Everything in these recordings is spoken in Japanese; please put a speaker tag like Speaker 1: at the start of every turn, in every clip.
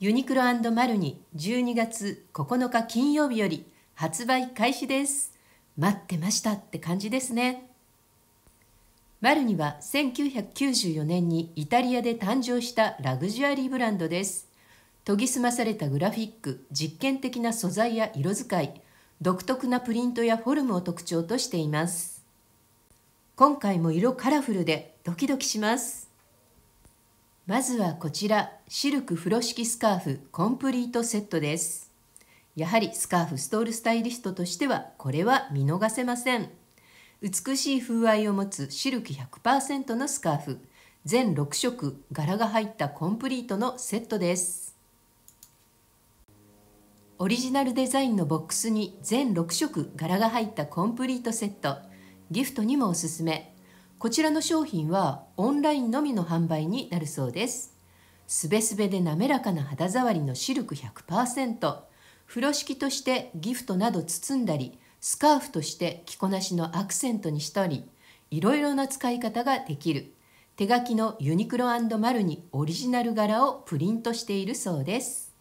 Speaker 1: ユニクロマルニ12月9日金曜日より発売開始です。待ってましたって感じですね。マルニは1994年にイタリアで誕生したラグジュアリーブランドです。研ぎ澄まされたグラフィック、実験的な素材や色使い、独特なプリントやフォルムを特徴としています。今回も色カラフルでドキドキします。まずはこちら、シルク風呂敷スカーフコンプリートセットです。やはりスカーフストールスタイリストとしては、これは見逃せません。美しい風合いを持つシルク100%のスカーフ、全6色、柄が入ったコンプリートのセットです。オリジナルデザインのボックスに全6色柄が入ったコンプリートセットギフトにもおすすめこちらの商品はオンラインのみの販売になるそうですすべすべで滑らかな肌触りのシルク100%風呂敷としてギフトなど包んだりスカーフとして着こなしのアクセントにしたりいろいろな使い方ができる手書きのユニクロマルにオリジナル柄をプリントしているそうです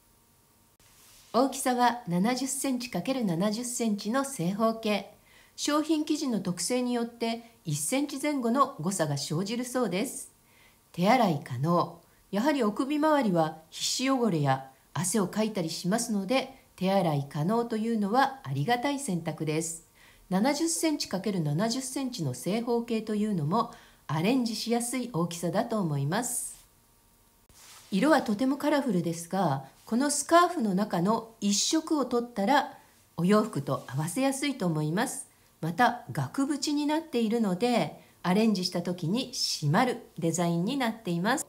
Speaker 1: 大きさは 70cm×70cm の正方形商品生地の特性によって1センチ前後の誤差が生じるそうです手洗い可能やはりお首周りは皮脂汚れや汗をかいたりしますので手洗い可能というのはありがたい選択です70センチ ×70 センチの正方形というのもアレンジしやすい大きさだと思います色はとてもカラフルですがこのスカーフの中の1色を取ったらお洋服と合わせやすいと思いますまた額縁になっているのでアレンジした時に閉まるデザインになっています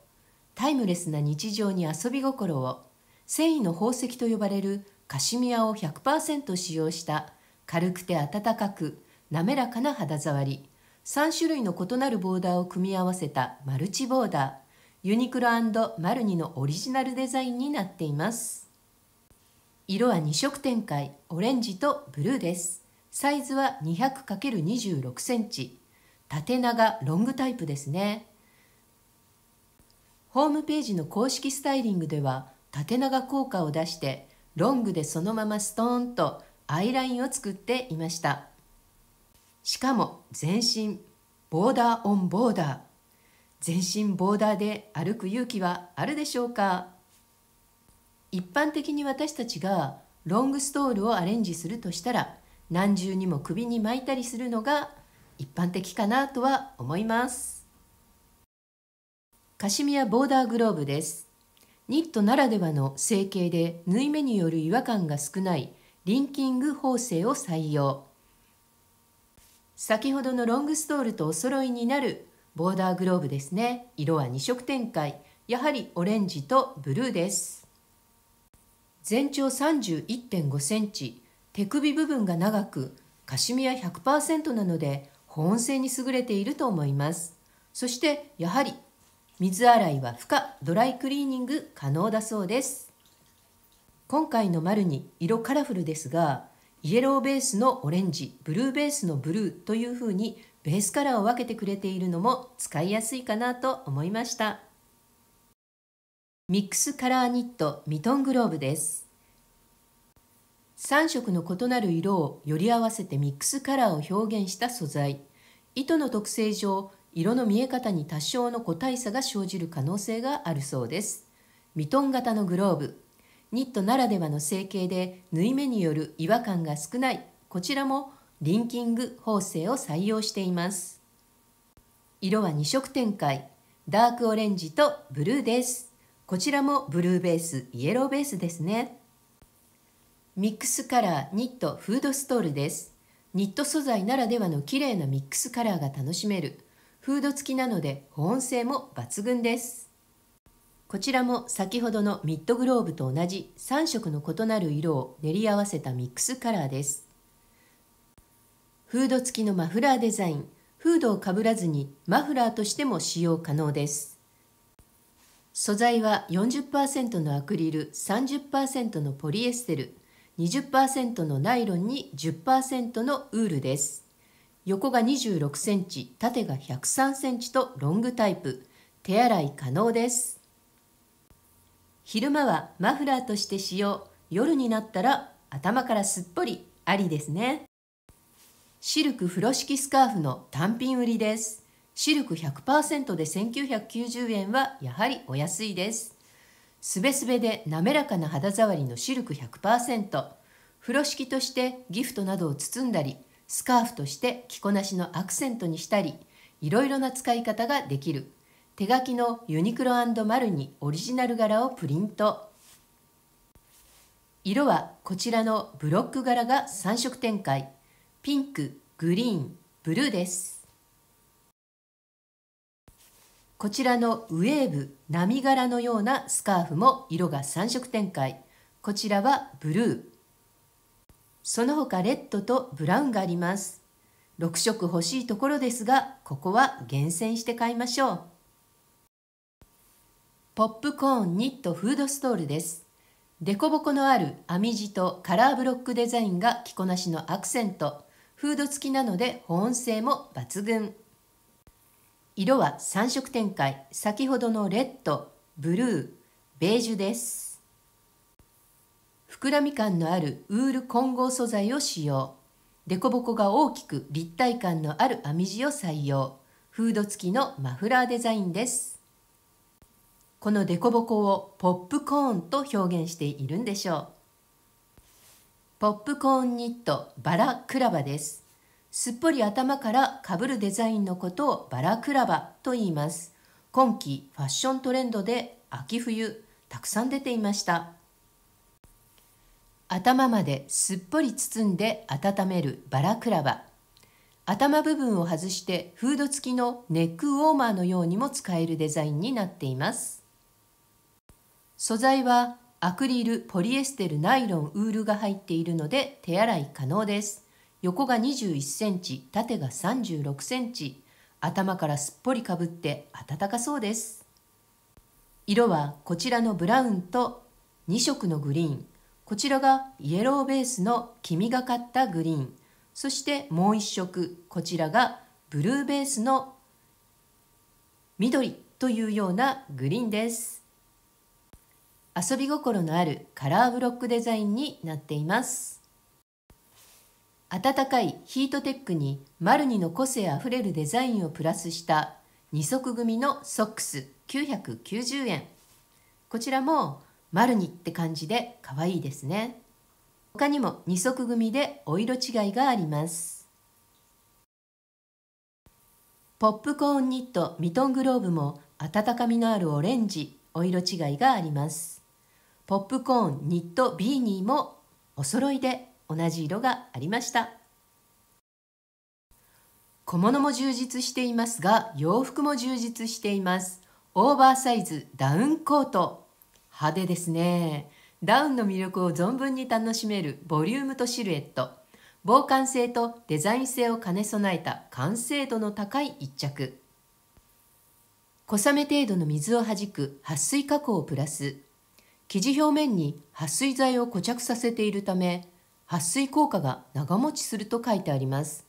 Speaker 1: タイムレスな日常に遊び心を繊維の宝石と呼ばれるカシミヤを100%使用した軽くて暖かく滑らかな肌触り3種類の異なるボーダーを組み合わせたマルチボーダーユニクロマルニのオリジナルデザインになっています色は2色展開オレンジとブルーですサイズは 200×26 センチ。縦長ロングタイプですね。ホームページの公式スタイリングでは縦長効果を出してロングでそのままストーンとアイラインを作っていました。しかも全身ボーダーオンボーダー。全身ボーダーで歩く勇気はあるでしょうか一般的に私たちがロングストールをアレンジするとしたら何重にも首に巻いたりするのが一般的かなとは思いますカシミヤボーダーグローブですニットならではの成形で縫い目による違和感が少ないリンキング縫製を採用先ほどのロングストールとお揃いになるボーダーグローブですね色は2色展開やはりオレンジとブルーです全長3 1 5センチ手首部分が長くカシミヤ100%なので保温性に優れていると思いますそしてやはり水洗いは不可ドライクリーニング可能だそうです今回の丸に色カラフルですがイエローベースのオレンジブルーベースのブルーというふうにベースカラーを分けてくれているのも使いやすいかなと思いましたミックスカラーニットミトングローブです3色の異なる色をより合わせてミックスカラーを表現した素材糸の特性上色の見え方に多少の個体差が生じる可能性があるそうですミトン型のグローブニットならではの成形で縫い目による違和感が少ないこちらもリンキング縫製を採用しています色は2色展開ダークオレンジとブルーですこちらもブルーベースイエローベースですねミックスカラー、ニット、フードストールです。ニット素材ならではの綺麗なミックスカラーが楽しめる。フード付きなので保温性も抜群です。こちらも先ほどのミッドグローブと同じ3色の異なる色を練り合わせたミックスカラーです。フード付きのマフラーデザイン、フードをかぶらずにマフラーとしても使用可能です。素材は40%のアクリル、30%のポリエステル、20%のナイロンに10%のウールです。横が26センチ、縦が103センチとロングタイプ。手洗い可能です。昼間はマフラーとして使用、夜になったら頭からすっぽりありですね。シルク風呂敷スカーフの単品売りです。シルク100%で1990円はやはりお安いです。すべすべで滑らかな肌触りのシルク100%風呂敷としてギフトなどを包んだりスカーフとして着こなしのアクセントにしたりいろいろな使い方ができる手書きのユニクロマルにオリジナル柄をプリント色はこちらのブロック柄が3色展開ピンクグリーンブルーですこちらのウェーブ波柄のようなスカーフも色が3色展開こちらはブルーその他レッドとブラウンがあります6色欲しいところですがここは厳選して買いましょうポップコーンニットフードストールです凸凹のある編み地とカラーブロックデザインが着こなしのアクセントフード付きなので保温性も抜群色は3色展開先ほどのレッドブルーベージュです膨らみ感のあるウール混合素材を使用凸凹が大きく立体感のある編み地を採用フード付きのマフラーデザインですこの凸凹をポップコーンと表現しているんでしょうポップコーンニットバラクラバですすっぽり頭からかぶるデザインのことをバラクラバと言います。今季ファッショントレンドで秋冬たくさん出ていました。頭まですっぽり包んで温めるバラクラバ。頭部分を外してフード付きのネックウォーマーのようにも使えるデザインになっています。素材はアクリル、ポリエステル、ナイロン、ウールが入っているので手洗い可能です。横が21センチ、縦が36センチ、頭からすっぽりかぶって暖かそうです。色はこちらのブラウンと2色のグリーン、こちらがイエローベースの黄みがかったグリーン、そしてもう1色、こちらがブルーベースの緑というようなグリーンです。遊び心のあるカラーブロックデザインになっています。暖かいヒートテックにマルニの個性あふれるデザインをプラスした2足組のソックス990円こちらもマルニって感じで可愛いですね他にも2足組でお色違いがありますポップコーンニットミトングローブも温かみのあるオレンジお色違いがありますポップコーンニットビーニーもお揃いで同じ色がありました小物も充実していますが洋服も充実していますオーバーサイズダウンコート派手ですねダウンの魅力を存分に楽しめるボリュームとシルエット防寒性とデザイン性を兼ね備えた完成度の高い一着小雨程度の水をはじく撥水加工をプラス生地表面に撥水剤を固着させているため撥水効果が長持ちすると書いてあります。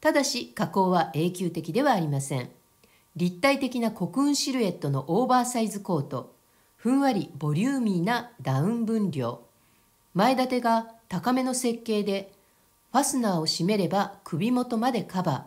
Speaker 1: ただし加工は永久的ではありません。立体的なコクーンシルエットのオーバーサイズコート、ふんわりボリューミーなダウン分量、前立てが高めの設計で、ファスナーを閉めれば首元までカバー。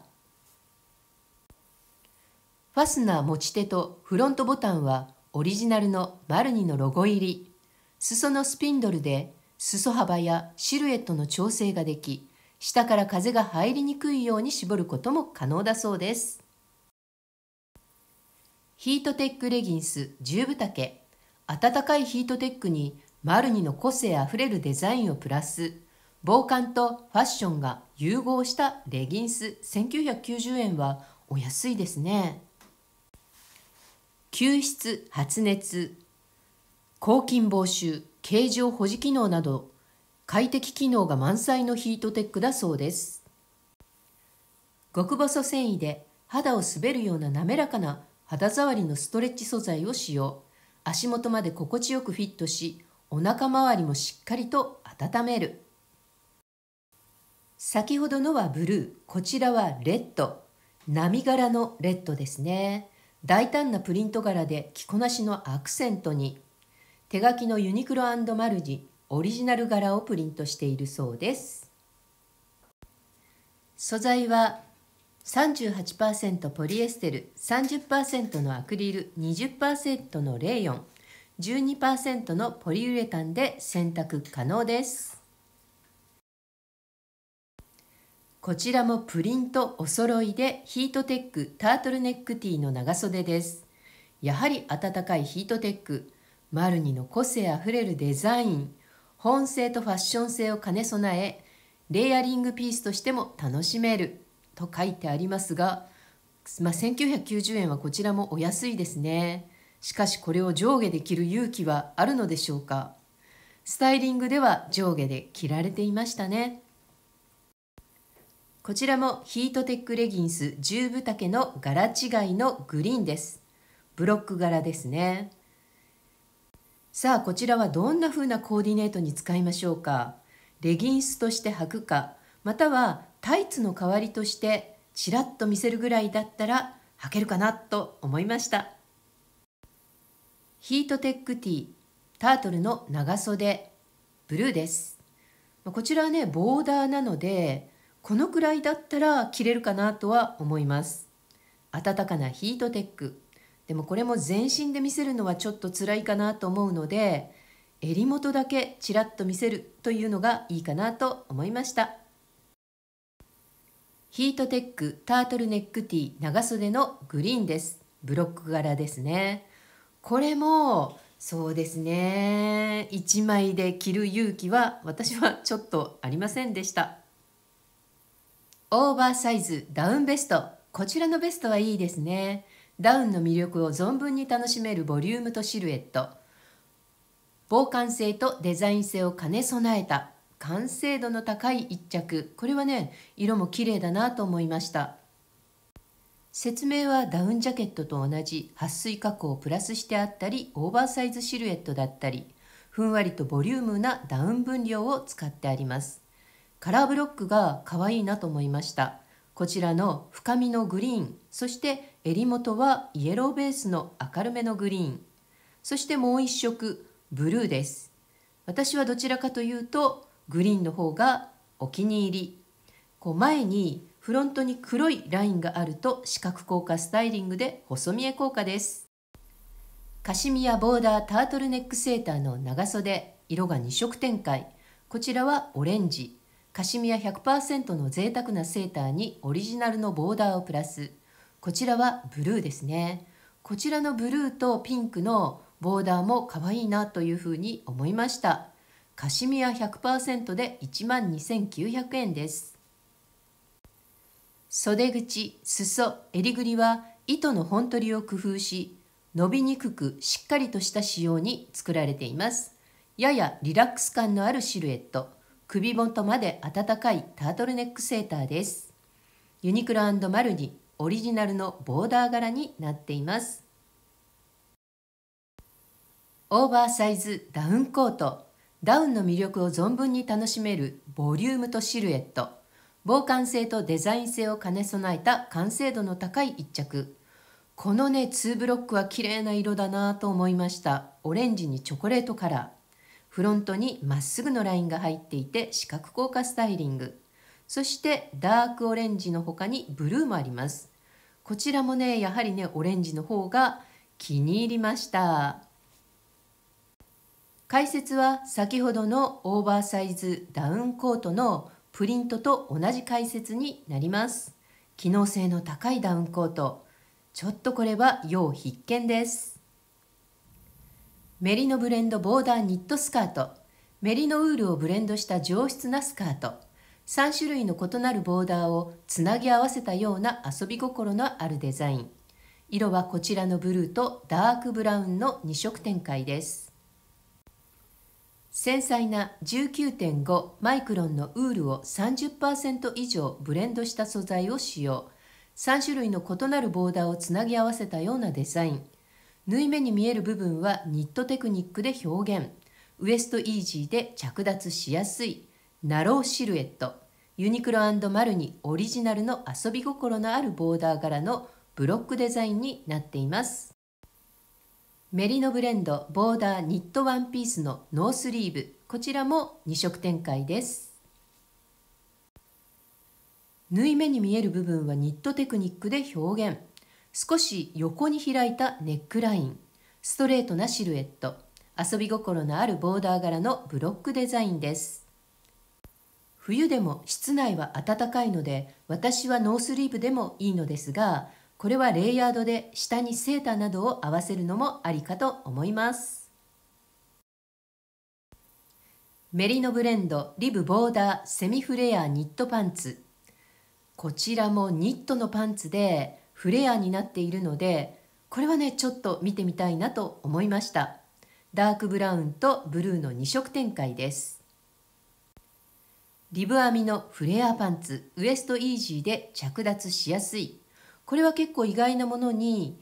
Speaker 1: ファスナー持ち手とフロントボタンはオリジナルのマルニのロゴ入り、裾のスピンドルで裾幅やシルエットの調整ができ下から風が入りにくいように絞ることも可能だそうですヒートテックレギンス10分丈暖かいヒートテックにマルニの個性あふれるデザインをプラス防寒とファッションが融合したレギンス1990円はお安いですね吸湿発熱抗菌防臭形状保持機能など快適機能が満載のヒートテックだそうです極細繊維で肌を滑るような滑らかな肌触りのストレッチ素材を使用足元まで心地よくフィットしお腹周りもしっかりと温める先ほどのはブルーこちらはレッド波柄のレッドですね大胆なプリント柄で着こなしのアクセントに手書きのユニクロマルジオリジナル柄をプリントしているそうです素材は38%ポリエステル30%のアクリル20%のレーヨン12%のポリウレタンで洗濯可能ですこちらもプリントお揃いでヒートテックタートルネックティーの長袖ですやはり暖かいヒートテックマルニの個性あふれるデザイン本性とファッション性を兼ね備えレイヤリングピースとしても楽しめると書いてありますが、まあ、1990円はこちらもお安いですねしかしこれを上下で着る勇気はあるのでしょうかスタイリングでは上下で着られていましたねこちらもヒートテックレギンス10分丈の柄違いのグリーンですブロック柄ですねさあこちらはどんな風なコーディネートに使いましょうかレギンスとして履くかまたはタイツの代わりとしてちらっと見せるぐらいだったら履けるかなと思いましたヒートテックティータートルの長袖ブルーですこちらはねボーダーなのでこのくらいだったら着れるかなとは思います暖かなヒートテックでもこれも全身で見せるのはちょっと辛いかなと思うので襟元だけちらっと見せるというのがいいかなと思いましたヒートテックタートルネックティー長袖のグリーンですブロック柄ですねこれもそうですね1枚で着る勇気は私はちょっとありませんでしたオーバーサイズダウンベストこちらのベストはいいですねダウンの魅力を存分に楽しめるボリュームとシルエット防寒性とデザイン性を兼ね備えた完成度の高い一着これはね色も綺麗だなと思いました説明はダウンジャケットと同じ撥水加工をプラスしてあったりオーバーサイズシルエットだったりふんわりとボリュームなダウン分量を使ってありますカラーブロックが可愛いなと思いましたこちらの深みのグリーンそして襟元はイエローベースの明るめのグリーンそしてもう一色ブルーです私はどちらかというとグリーンの方がお気に入りこう前にフロントに黒いラインがあると視覚効果スタイリングで細見え効果ですカシミヤボーダータートルネックセーターの長袖色が2色展開こちらはオレンジカシミヤ100%の贅沢なセーターにオリジナルのボーダーをプラスこちらはブルーですねこちらのブルーとピンクのボーダーも可愛いなというふうに思いましたカシミヤ100%で12,900円です袖口裾襟ぐりは糸の本取りを工夫し伸びにくくしっかりとした仕様に作られていますややリラックス感のあるシルエット首元まで暖かいタートルネックセーターです。ユニクロマルニオリジナルのボーダー柄になっています。オーバーサイズダウンコート。ダウンの魅力を存分に楽しめるボリュームとシルエット。防寒性とデザイン性を兼ね備えた完成度の高い一着。このね、2ブロックは綺麗な色だなと思いました。オレンジにチョコレートカラー。フロントにまっすぐのラインが入っていて四角効果スタイリングそしてダークオレンジの他にブルーもありますこちらもねやはりねオレンジの方が気に入りました解説は先ほどのオーバーサイズダウンコートのプリントと同じ解説になります機能性の高いダウンコートちょっとこれは要必見ですメリノブレンドボーダーニットスカートメリノウールをブレンドした上質なスカート3種類の異なるボーダーをつなぎ合わせたような遊び心のあるデザイン色はこちらのブルーとダークブラウンの2色展開です繊細な19.5マイクロンのウールを30%以上ブレンドした素材を使用3種類の異なるボーダーをつなぎ合わせたようなデザイン縫い目に見える部分はニットテクニックで表現ウエストイージーで着脱しやすいナローシルエットユニクロマルニオリジナルの遊び心のあるボーダー柄のブロックデザインになっていますメリノブレンドボーダーニットワンピースのノースリーブこちらも2色展開です縫い目に見える部分はニットテクニックで表現少し横に開いたネックラインストレートなシルエット遊び心のあるボーダー柄のブロックデザインです冬でも室内は暖かいので私はノースリーブでもいいのですがこれはレイヤードで下にセーターなどを合わせるのもありかと思いますメリノブレンドリブボーダーセミフレアニットパンツこちらもニットのパンツでフレアになっているのでこれはねちょっと見てみたいなと思いましたダークブラウンとブルーの2色展開ですリブ編みのフレアパンツウエストイージーで着脱しやすいこれは結構意外なものに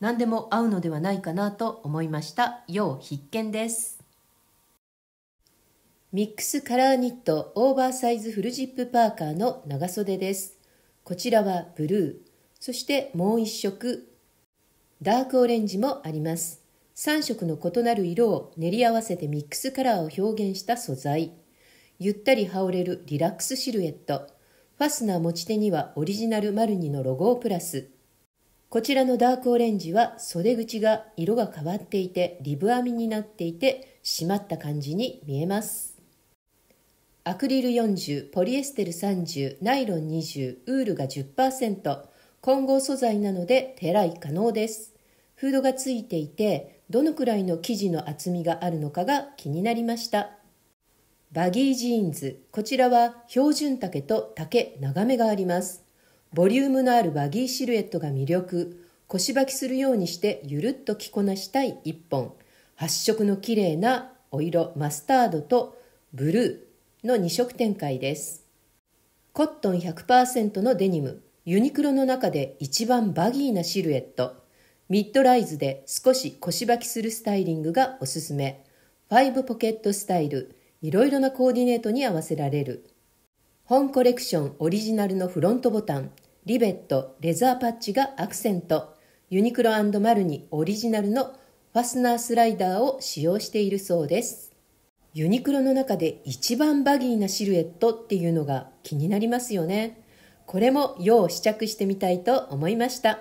Speaker 1: 何でも合うのではないかなと思いました要必見ですミックスカラーニットオーバーサイズフルジップパーカーの長袖ですこちらはブルーそしてもう1色ダークオレンジもあります3色の異なる色を練り合わせてミックスカラーを表現した素材ゆったり羽織れるリラックスシルエットファスナー持ち手にはオリジナルマルニのロゴをプラスこちらのダークオレンジは袖口が色が変わっていてリブ編みになっていて締まった感じに見えますアクリル40ポリエステル30ナイロン20ウールが10%混合素材なので手洗い可能です。フードがついていて、どのくらいの生地の厚みがあるのかが気になりました。バギージーンズ。こちらは標準丈と丈長めがあります。ボリュームのあるバギーシルエットが魅力。腰履きするようにしてゆるっと着こなしたい一本。発色の綺麗なお色マスタードとブルーの2色展開です。コットン100%のデニム。ユニクロの中で一番バギーなシルエット、ミッドライズで少し腰履きするスタイリングがおすすめ、ファイブポケットスタイル、いろいろなコーディネートに合わせられる。本コレクションオリジナルのフロントボタン、リベット、レザーパッチがアクセント、ユニクロマルニオリジナルのファスナースライダーを使用しているそうです。ユニクロの中で一番バギーなシルエットっていうのが気になりますよね。これも要試着してみたいと思いました。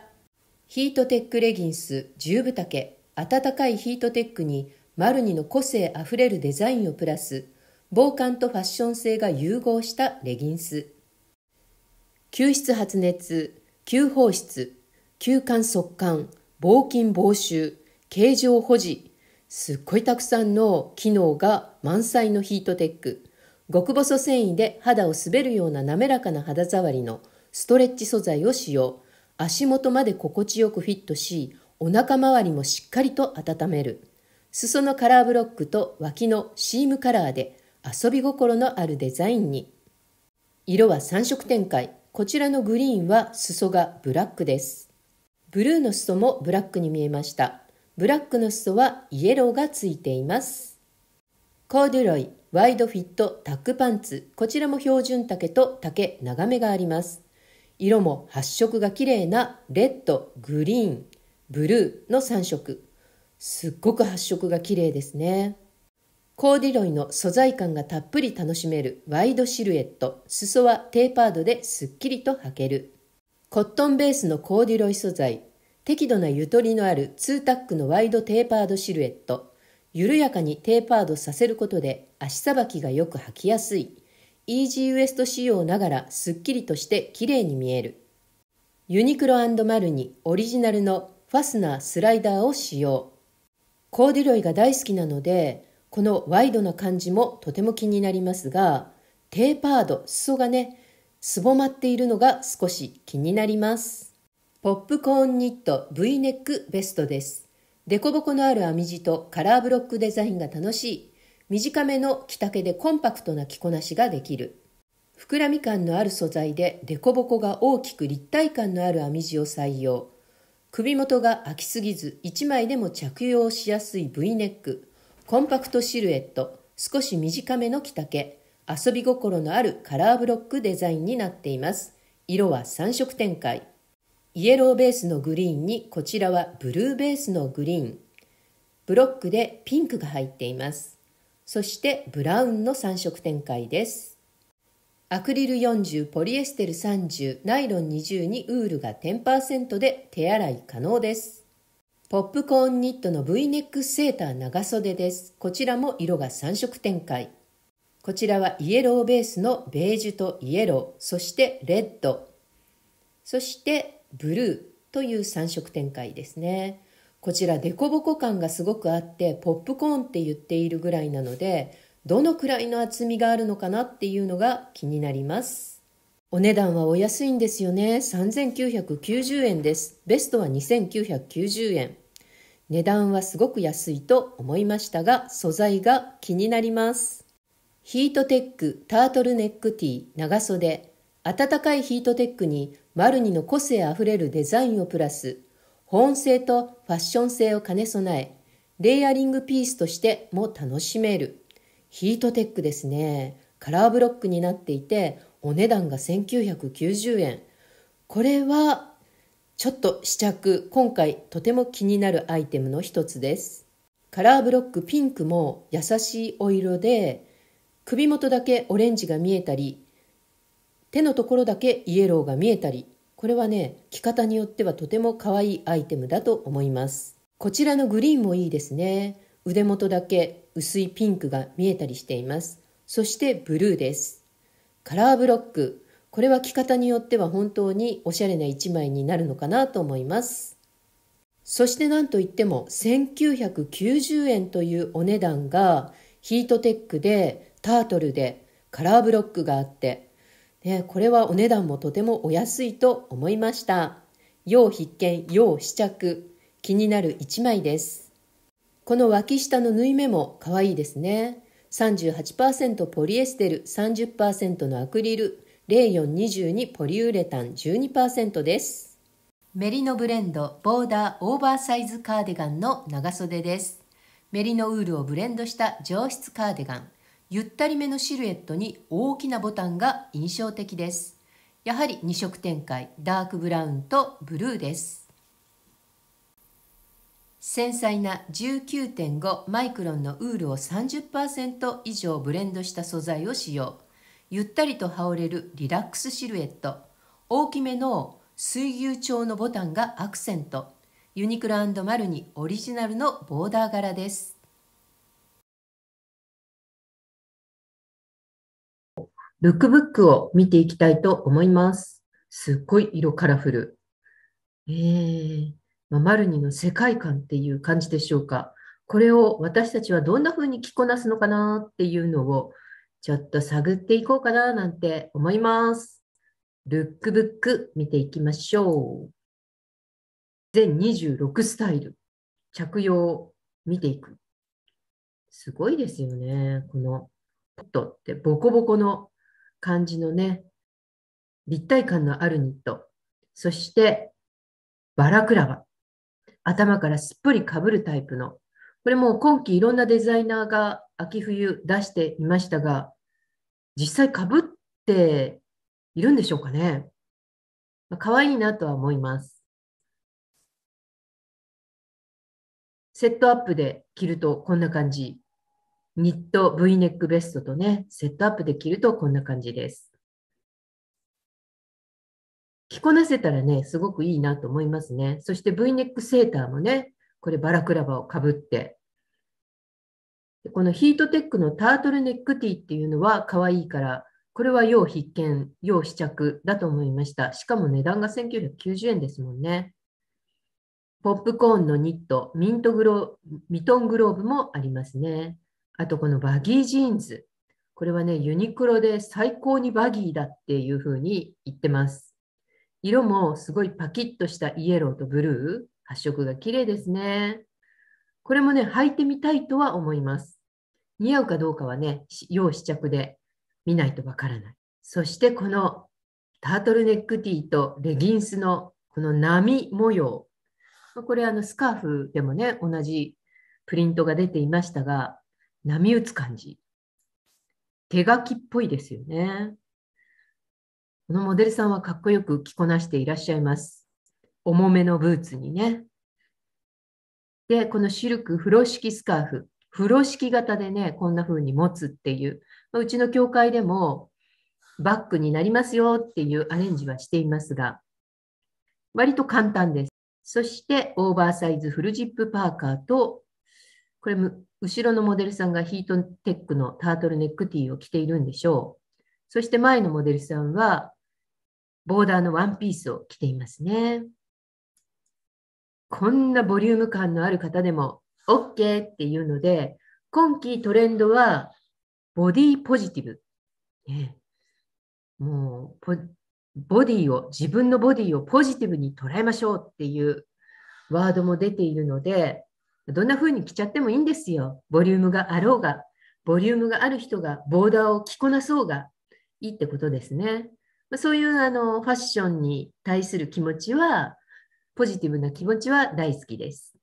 Speaker 1: ヒートテックレギンス10分丈、暖かいヒートテックにマルニの個性あふれるデザインをプラス、防寒とファッション性が融合したレギンス。吸湿発熱、吸放湿、吸汗速乾、防菌防臭、形状保持、すっごいたくさんの機能が満載のヒートテック。極細繊維で肌を滑るような滑らかな肌触りのストレッチ素材を使用足元まで心地よくフィットしお腹周りもしっかりと温める裾のカラーブロックと脇のシームカラーで遊び心のあるデザインに色は3色展開こちらのグリーンは裾がブラックですブルーの裾もブラックに見えましたブラックの裾はイエローがついていますコーデュロイワイドフィットタックパンツ、こちらも標準丈と丈長めがあります。色も発色が綺麗なレッド、グリーン、ブルーの3色。すっごく発色が綺麗ですね。コーディロイの素材感がたっぷり楽しめるワイドシルエット、裾はテーパードですっきりと履ける。コットンベースのコーディロイ素材、適度なゆとりのある2タックのワイドテーパードシルエット、緩やかにテーパードさせることで足さばきがよく履きやすい。イージーウエスト仕様ながらすっきりとして綺麗に見える。ユニクロマルニオリジナルのファスナースライダーを使用。コーデュロイが大好きなので、このワイドな感じもとても気になりますが、テーパード、裾がね、すぼまっているのが少し気になります。ポップコーンニット V ネックベストです。デコボコのある編み地とカラーブロックデザインが楽しい短めの着丈でコンパクトな着こなしができる。膨らみ感のある素材で凸凹が大きく立体感のある編み地を採用。首元が空きすぎず1枚でも着用しやすい V ネック。コンパクトシルエット、少し短めの着丈、遊び心のあるカラーブロックデザインになっています。色は3色展開。イエローベースのグリーンにこちらはブルーベースのグリーン。ブロックでピンクが入っています。そしてブラウンの3色展開です。アクリル40、ポリエステル30、ナイロン20にウールが10%で手洗い可能です。ポップコーンニットの V ネックセーター長袖です。こちらも色が3色展開。こちらはイエローベースのベージュとイエロー、そしてレッド、そしてブルーという3色展開ですね。こちらデコボコ感がすごくあってポップコーンって言っているぐらいなのでどのくらいの厚みがあるのかなっていうのが気になりますお値段はお安いんですよね3990円ですベストは2990円値段はすごく安いと思いましたが素材が気になりますヒートテックタートルネックティー長袖暖かいヒートテックにマルニの個性あふれるデザインをプラス保温性とファッション性を兼ね備え、レイヤリングピースとしても楽しめる。ヒートテックですね。カラーブロックになっていて、お値段が1990円。これは、ちょっと試着、今回とても気になるアイテムの一つです。カラーブロックピンクも優しいお色で、首元だけオレンジが見えたり、手のところだけイエローが見えたり、これはね、着方によってはとても可愛いアイテムだと思います。こちらのグリーンもいいですね。腕元だけ薄いピンクが見えたりしています。そしてブルーです。カラーブロック。これは着方によっては本当におしゃれな一枚になるのかなと思います。そしてなんといっても1990円というお値段がヒートテックでタートルでカラーブロックがあってね、これはお値段もとてもお安いと思いました。要必見、要試着。気になる1枚です。この脇下の縫い目も可愛いですね。38%ポリエステル、30%のアクリル、0422ポリウレタン12%です。メリノブレンドボーダーオーバーサイズカーディガンの長袖です。メリノウールをブレンドした上質カーディガン。ゆったりめのシルエットに大きなボタンが印象的です。やはり2色展開、ダークブラウンとブルーです。繊細な19.5マイクロンのウールを30%以上ブレンドした素材を使用。ゆったりと羽織れるリラックスシルエット。大きめの水牛調のボタンがアクセント。ユニクロマルニオリジナルのボーダー柄です。ルックブックを見ていきたいと思います。すっごい色カラフル。えー、まあ、マルニの世界観っていう感じでしょうか。これを私たちはどんな風に着こなすのかなっていうのをちょっと探っていこうかななんて思います。ルックブック見ていきましょう。全26スタイル。着用見ていく。すごいですよね。このポットってボコボコの感じのね、立体感のあるニット、そしてバラクラバ、頭からすっぽりかぶるタイプの、これも今季いろんなデザイナーが秋冬出していましたが、実際かぶっているんでしょうかね。かわ可愛いなとは思います。セットアップで着るとこんな感じ。ニット V ネックベストとね、セットアップできるとこんな感じです。着こなせたらね、すごくいいなと思いますね。そして V ネックセーターもね、これバラクラバをかぶって。このヒートテックのタートルネックティーっていうのは可愛いから、これは要必見、要試着だと思いました。しかも値段が1990円ですもんね。ポップコーンのニット、ミントグロミトングローブもありますね。あとこのバギージーンズ。これはね、ユニクロで最高にバギーだっていうふうに言ってます。色もすごいパキッとしたイエローとブルー。発色が綺麗ですね。これもね、履いてみたいとは思います。似合うかどうかはね、要試着で見ないとわからない。そしてこのタートルネックティーとレギンスのこの波模様。これあのスカーフでもね、同じプリントが出ていましたが、波打つ感じ。手書きっぽいですよね。このモデルさんはかっこよく着こなしていらっしゃいます。重めのブーツにね。で、このシルク風呂敷スカーフ。風呂敷型でね、こんな風に持つっていう。うちの教会でもバッグになりますよっていうアレンジはしていますが、割と簡単です。そしてオーバーサイズフルジップパーカーとこれ後ろのモデルさんがヒートテックのタートルネックティーを着ているんでしょう。そして前のモデルさんはボーダーのワンピースを着ていますね。こんなボリューム感のある方でも OK っていうので、今季トレンドはボディポジティブ。ね、もうボディを、自分のボディをポジティブに捉えましょうっていうワードも出ているので、どんな風に着ちゃってもいいんですよ。ボリュームがあろうが、ボリュームがある人がボーダーを着こなそうがいいってことですね。まあ、そういうあのファッションに対する気持ちは、ポジティブな気持ちは大好きです。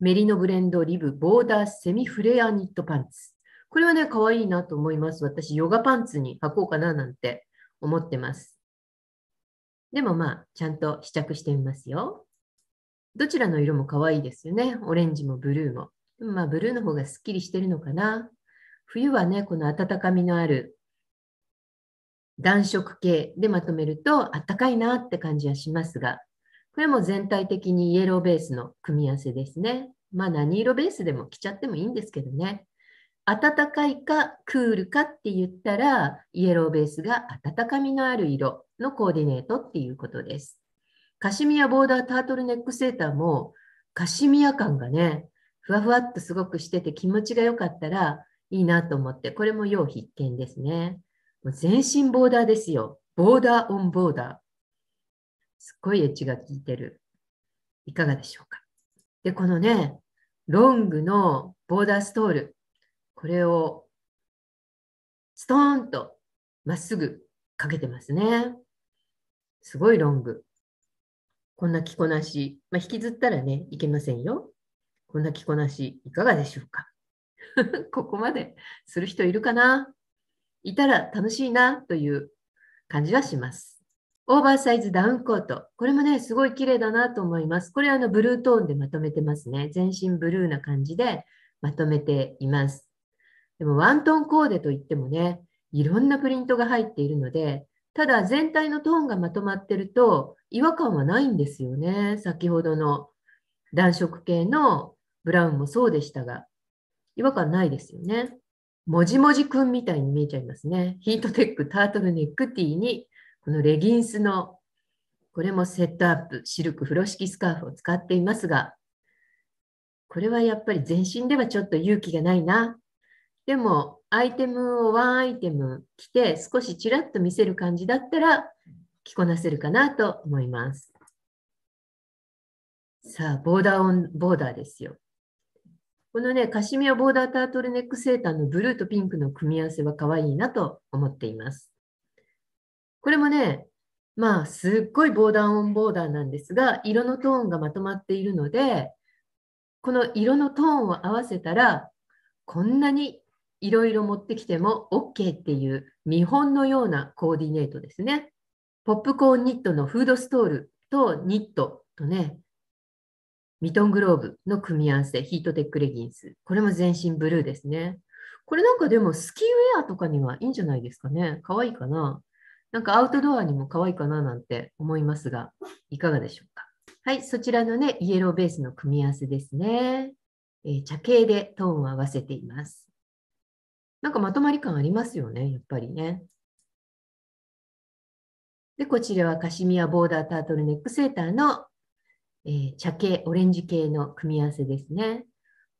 Speaker 1: メリノブレンドリブボーダーセミフレアニットパンツ。これはね、可愛いなと思います。私、ヨガパンツに履こうかななんて思ってます。でもまあ、ちゃんと試着してみますよ。どちらの色も可愛いですよね。オレンジもブルーも。まあ、ブルーの方がすっきりしてるのかな。冬はね、この温かみのある暖色系でまとめると、あったかいなって感じはしますが、これも全体的にイエローベースの組み合わせですね。まあ、何色ベースでも着ちゃってもいいんですけどね。暖かいかクールかって言ったら、イエローベースが暖かみのある色のコーディネートっていうことです。カシミヤボーダータートルネックセーターも、カシミヤ感がね、ふわふわっとすごくしてて気持ちが良かったらいいなと思って、これも要必見ですね。もう全身ボーダーですよ。ボーダーオンボーダー。すっごいエッジが効いてる。いかがでしょうか。で、このね、ロングのボーダーストール。これをストーンとまっすぐかけてますね。すごいロング。こんな着こなし、まあ、引きずったらね、いけませんよ。こんな着こなし、いかがでしょうか ここまでする人いるかないたら楽しいなという感じはします。オーバーサイズダウンコート。これもね、すごい綺麗だなと思います。これあのブルートーンでまとめてますね。全身ブルーな感じでまとめています。でもワントーンコーデといってもね、いろんなプリントが入っているので、ただ全体のトーンがまとまってると違和感はないんですよね。先ほどの暖色系のブラウンもそうでしたが、違和感ないですよね。もじもじくんみたいに見えちゃいますね。ヒートテックタートルネックティーに、このレギンスの、これもセットアップ、シルク風呂敷スカーフを使っていますが、これはやっぱり全身ではちょっと勇気がないなでも、アイテムをワンアイテム着て、少しちらっと見せる感じだったら、着こなせるかなと思います。さあ、ボーダーオン、ボーダーですよ。このね、カシミヤボーダータートルネックセーターのブルーとピンクの組み合わせは可愛いなと思っています。これもね、まあ、すっごいボーダーオンボーダーなんですが、色のトーンがまとまっているので、この色のトーンを合わせたら、こんなにいろいろ持ってきても OK っていう見本のようなコーディネートですね。ポップコーンニットのフードストールとニットとね、ミトングローブの組み合わせ、ヒートテックレギンス。これも全身ブルーですね。これなんかでもスキーウェアとかにはいいんじゃないですかね。可愛いかな。なんかアウトドアにも可愛いかななんて思いますが、いかがでしょうか。はい、そちらのね、イエローベースの組み合わせですね。えー、茶系でトーンを合わせています。なんかまとまり感ありますよね、やっぱりね。で、こちらはカシミヤボーダータートルネックセーターの、えー、茶系、オレンジ系の組み合わせですね。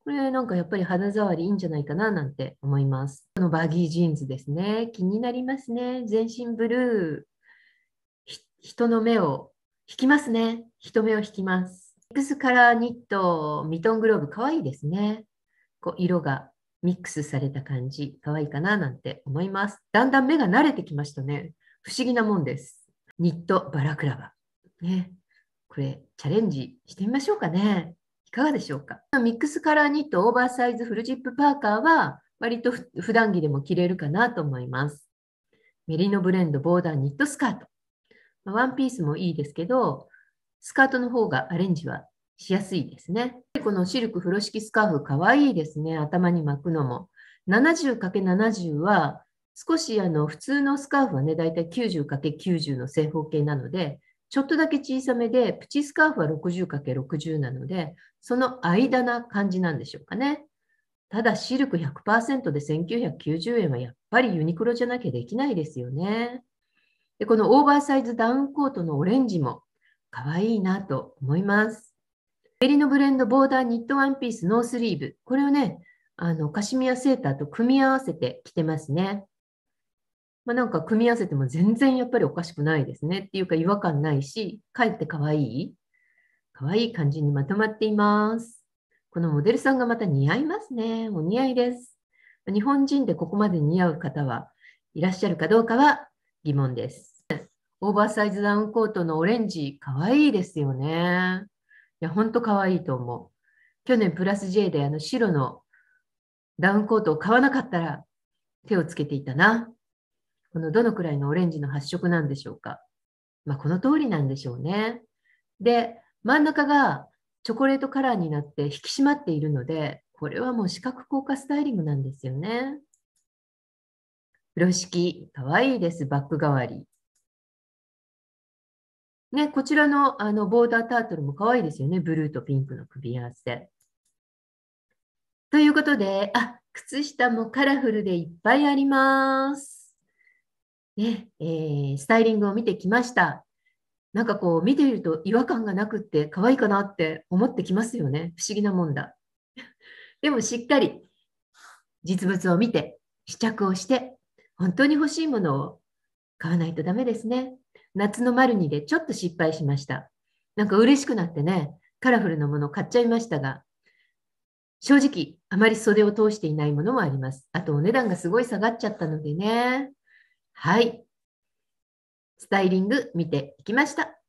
Speaker 1: これなんかやっぱり肌触りいいんじゃないかななんて思います。このバギージーンズですね。気になりますね。全身ブルー。人の目を引きますね。人目を引きます。ミックスカラーニット、ミトングローブ、かわいいですね。こう色がミックスされた感じ、可愛いかななんて思います。だんだん目が慣れてきましたね。不思議なもんです。ニットバラクラバ。ね。これ、チャレンジしてみましょうかね。いかがでしょうか。ミックスカラーニットオーバーサイズフルジップパーカーは、割と普段着でも着れるかなと思います。メリノブレンドボーダーニットスカート。ワンピースもいいですけど、スカートの方がアレンジはしやすいですね。このシルク風呂敷スカーフ、かわいいですね。頭に巻くのも。70×70 は、少しあの普通のスカーフはね、だいたい 90×90 の正方形なので、ちょっとだけ小さめで、プチスカーフは 60×60 なので、その間な感じなんでしょうかね。ただ、シルク100%で1990円はやっぱりユニクロじゃなきゃできないですよね。でこのオーバーサイズダウンコートのオレンジも可愛いなと思います。襟のブレンド、ボーダー、ニットワンピース、ノースリーブ。これをね、あの、カシミヤセーターと組み合わせて着てますね。まあ、なんか組み合わせても全然やっぱりおかしくないですねっていうか違和感ないし、かえって可愛い可愛い感じにまとまっています。このモデルさんがまた似合いますね。お似合いです。日本人でここまで似合う方はいらっしゃるかどうかは疑問です。オーバーサイズダウンコートのオレンジ、可愛いですよね。や、ほんと可愛いと思う。去年プラス J であの白のダウンコートを買わなかったら手をつけていたな。このどのくらいのオレンジの発色なんでしょうか。まあ、この通りなんでしょうね。で、真ん中がチョコレートカラーになって引き締まっているので、これはもう視覚効果スタイリングなんですよね。風呂敷、かわいいです、バッグ代わり。ね、こちらのあのボーダータートルも可愛いですよね。ブルーとピンクの組み合わせ。ということで、あ、靴下もカラフルでいっぱいあります。ね、えー、スタイリングを見てきました。なんかこう見ていると違和感がなくって可愛いかなって思ってきますよね。不思議なもんだ。でもしっかり実物を見て試着をして本当に欲しいものを買わないとダメですね。夏のマルニでちょっと失敗しました。なんか嬉しくなってね、カラフルなもの買っちゃいましたが、正直、あまり袖を通していないものもあります。あと、お値段がすごい下がっちゃったのでね。はい。スタイリング見ていきました。